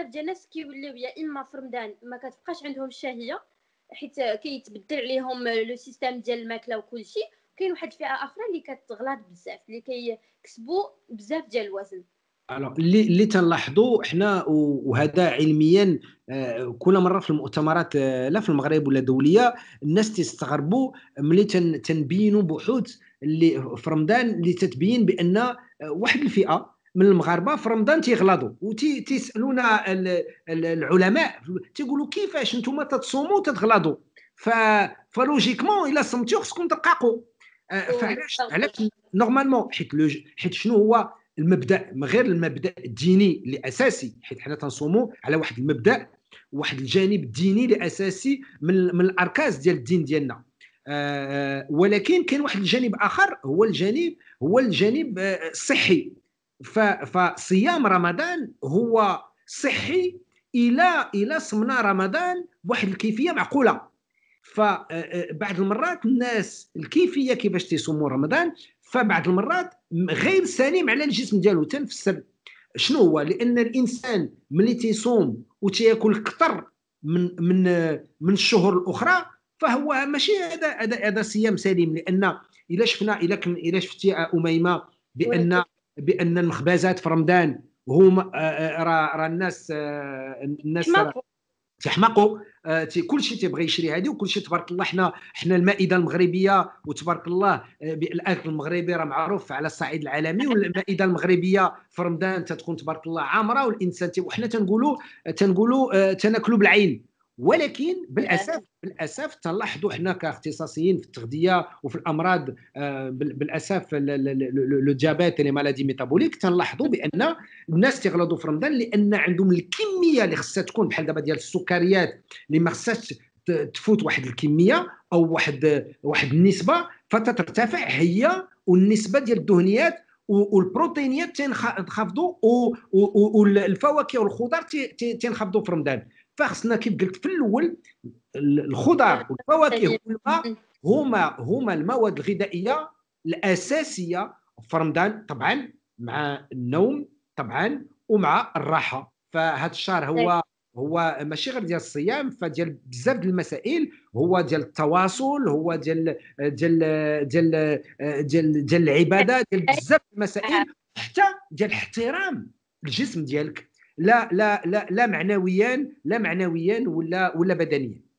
بزاف ديال الناس كيوليو يا اما في رمضان ما كتبقاش عندهم الشهيه حيت كيتبدل عليهم لو سيستيم ديال الماكله وكلشي كاين واحد الفئه اخرى اللي كتغلط بزاف اللي كيكسبوا بزاف ديال الوزن الوغ اللي اللي تنلاحظوا حنا وهذا علميا آه، كل مره في المؤتمرات آه، لا في المغرب ولا دوليه الناس تستغربوا ملي تنبينوا بحوث اللي في رمضان اللي تتبين بان آه، واحد الفئه من المغاربه في رمضان تيغلطوا وتيسالونا العلماء تيقولوا كيفاش انتم تتصوموا تتغلطوا فلوجيكمون الا صمتوا خصكم ترقاقوا آه، فعلاش علاش نورمالمون حيت حيت شنو هو المبدا من غير المبدا الديني الاساسي حيت حنا تنصوموا على واحد المبدا واحد الجانب الديني الاساسي من, من الاركاز ديال الدين ديالنا آه، آه، ولكن كاين واحد الجانب اخر هو الجانب هو الجانب الصحي فصيام رمضان هو صحي الى الى صمنا رمضان بواحد الكيفيه معقوله فبعض آه، آه، المرات الناس الكيفيه كيفاش تيصوموا رمضان فبعض المرات غير سليم على الجسم ديالو تنفسر شنو هو لان الانسان ملي تيصوم وتياكل كثر من من من الشهور الاخرى فهو ماشي هذا هذا هذا صيام سليم لان الا شفنا الا الا شفتي اميمه بان بان المخبازات في رمضان هما آه، آه، راه الناس آه، الناس تحمقوا كل شيء تيبغي يشري هذه وكل شيء تبارك الله حنا حنا المائده المغربيه وتبارك الله الاكل المغربي راه معروف على الصعيد العالمي والمائده المغربيه في رمضان تتكون تبارك الله عامره والانسان وحنا تنقولوا تنقولوا تناكلوا بالعين ولكن يعني بالاسف بالاسف تلاحظوا حنا كاختصاصيين في التغذيه وفي الامراض آه، بالاسف لو ديابيت لي مالادي ميتابوليك تنلاحظوا بان الناس تيغلطوا في رمضان لان عندهم الكميه اللي خصها تكون بحال دابا ديال السكريات اللي ما خصهاش تفوت واحد الكميه او واحد واحد النسبه فتترتفع هي والنسبه ديال الدهنيات والبروتينيات تنخفضوا والفواكه والخضار تنخفضوا في رمضان فخصنا كيف قلت في الاول الخضر والفواكه والماء طيب. هما هما المواد الغذائيه الاساسيه في رمضان طبعا مع النوم طبعا ومع الراحه فهذا الشهر هو طيب. هو ماشي غير ديال الصيام فديال بزاف ديال المسائل هو ديال التواصل هو ديال ديال ديال ديال, ديال العباده ديال بزاف المسائل حتى ديال احترام الجسم ديالك لا لا لا لا معنويا لا معنويا ولا ولا بدنيا